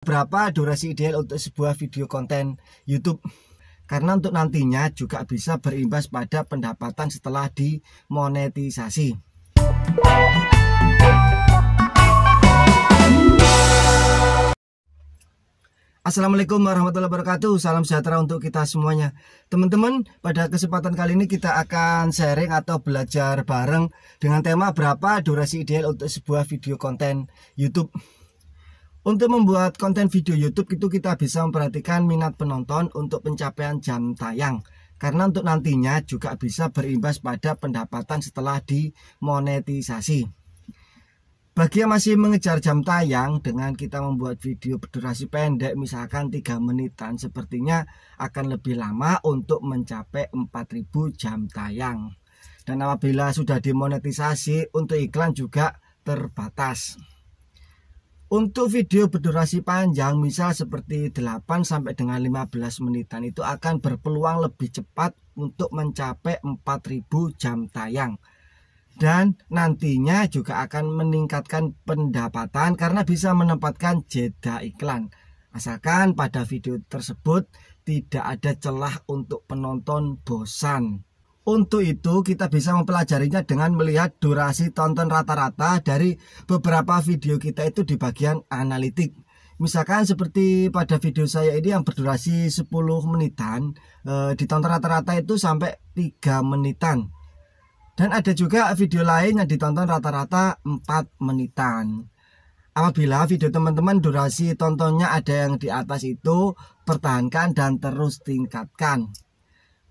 berapa durasi ideal untuk sebuah video konten YouTube karena untuk nantinya juga bisa berimbas pada pendapatan setelah dimonetisasi. Assalamualaikum warahmatullahi wabarakatuh Salam sejahtera untuk kita semuanya Teman-teman pada kesempatan kali ini kita akan sharing atau belajar bareng Dengan tema berapa durasi ideal untuk sebuah video konten Youtube untuk membuat konten video YouTube itu kita bisa memperhatikan minat penonton untuk pencapaian jam tayang karena untuk nantinya juga bisa berimbas pada pendapatan setelah dimonetisasi. Bagi yang masih mengejar jam tayang dengan kita membuat video berdurasi pendek misalkan 3 menitan sepertinya akan lebih lama untuk mencapai 4000 jam tayang. Dan apabila sudah dimonetisasi untuk iklan juga terbatas. Untuk video berdurasi panjang, misal seperti 8 sampai dengan 15 menitan itu akan berpeluang lebih cepat untuk mencapai 4000 jam tayang. Dan nantinya juga akan meningkatkan pendapatan karena bisa menempatkan jeda iklan. Asalkan pada video tersebut tidak ada celah untuk penonton bosan. Untuk itu kita bisa mempelajarinya dengan melihat durasi tonton rata-rata dari beberapa video kita itu di bagian analitik. Misalkan seperti pada video saya ini yang berdurasi 10 menitan, e, ditonton rata-rata itu sampai 3 menitan. Dan ada juga video lain yang ditonton rata-rata 4 menitan. Apabila video teman-teman durasi tontonnya ada yang di atas itu, pertahankan dan terus tingkatkan.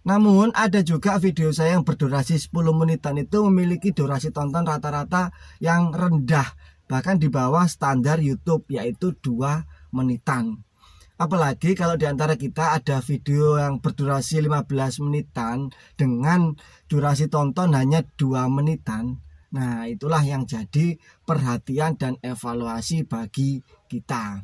Namun ada juga video saya yang berdurasi 10 menitan itu memiliki durasi tonton rata-rata yang rendah bahkan di bawah standar YouTube yaitu 2 menitan. Apalagi kalau di antara kita ada video yang berdurasi 15 menitan dengan durasi tonton hanya 2 menitan. Nah, itulah yang jadi perhatian dan evaluasi bagi kita.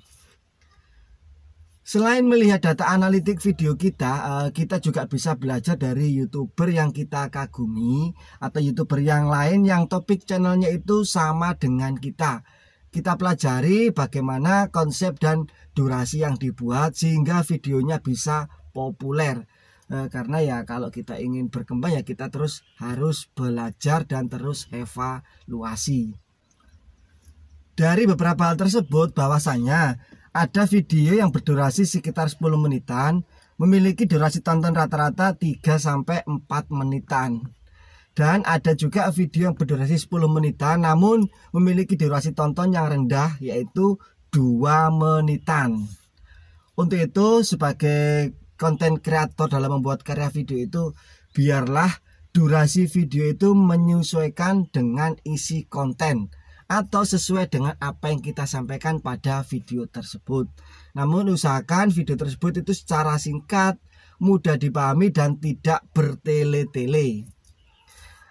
Selain melihat data analitik video kita, eh, kita juga bisa belajar dari youtuber yang kita kagumi atau youtuber yang lain yang topik channelnya itu sama dengan kita. Kita pelajari bagaimana konsep dan durasi yang dibuat sehingga videonya bisa populer. Eh, karena ya kalau kita ingin berkembang ya kita terus harus belajar dan terus evaluasi. Dari beberapa hal tersebut bahwasanya ada video yang berdurasi sekitar 10 menitan memiliki durasi tonton rata-rata 3 sampai 4 menitan dan ada juga video yang berdurasi 10 menitan namun memiliki durasi tonton yang rendah yaitu 2 menitan untuk itu sebagai konten kreator dalam membuat karya video itu biarlah durasi video itu menyesuaikan dengan isi konten atau sesuai dengan apa yang kita sampaikan pada video tersebut. Namun usahakan video tersebut itu secara singkat, mudah dipahami dan tidak bertele-tele.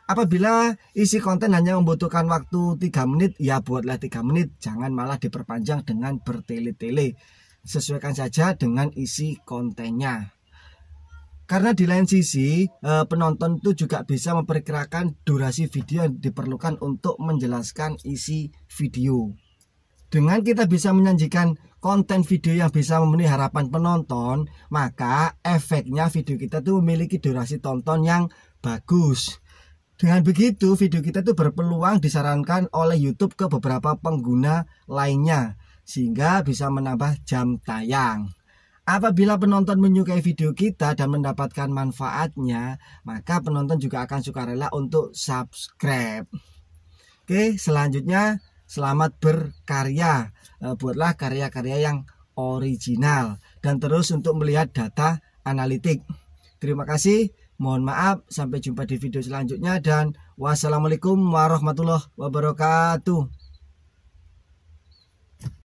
Apabila isi konten hanya membutuhkan waktu 3 menit, ya buatlah 3 menit, jangan malah diperpanjang dengan bertele-tele. Sesuaikan saja dengan isi kontennya. Karena di lain sisi, eh, penonton itu juga bisa memperkirakan durasi video yang diperlukan untuk menjelaskan isi video. Dengan kita bisa menyajikan konten video yang bisa memenuhi harapan penonton, maka efeknya video kita itu memiliki durasi tonton yang bagus. Dengan begitu, video kita itu berpeluang disarankan oleh YouTube ke beberapa pengguna lainnya, sehingga bisa menambah jam tayang. Apabila penonton menyukai video kita dan mendapatkan manfaatnya, maka penonton juga akan suka rela untuk subscribe. Oke, selanjutnya selamat berkarya. Eh, buatlah karya-karya yang original dan terus untuk melihat data analitik. Terima kasih, mohon maaf, sampai jumpa di video selanjutnya dan wassalamualaikum warahmatullahi wabarakatuh.